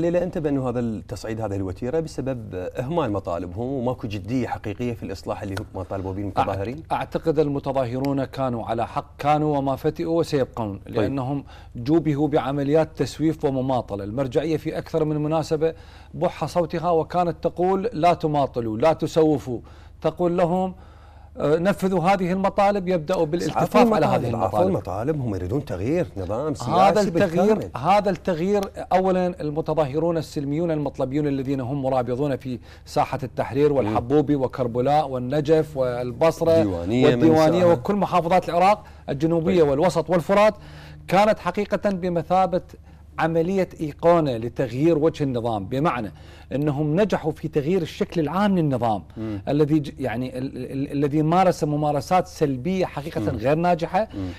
ليلى أنت بانه هذا التصعيد هذه الوتيرة بسبب إهمال مطالبهم وماكو جدية حقيقية في الإصلاح اللي هم طالبوا به المتظاهرين أعتقد المتظاهرون كانوا على حق كانوا وما فتئوا وسيبقون طيب. لأنهم جوبهوا بعمليات تسويف ومماطلة المرجعية في أكثر من مناسبة بح صوتها وكانت تقول لا تماطلوا لا تسوفوا تقول لهم آه، نفذوا هذه المطالب يبداوا بالالتفاف على هذه المطالب المطالب هم يريدون تغيير نظام سياسي هذا التغيير بالكامل. هذا التغيير اولا المتظاهرون السلميون المطلبيون الذين هم مرابضون في ساحه التحرير والحبوبي وكربلاء والنجف والبصره ديوانية والديوانيه وكل محافظات العراق الجنوبيه طيب. والوسط والفرات كانت حقيقه بمثابه عملية إيقانة لتغيير وجه النظام بمعنى أنهم نجحوا في تغيير الشكل العام للنظام م. الذي يعني ال ال الذي مارس ممارسات سلبية حقيقة م. غير ناجحة م.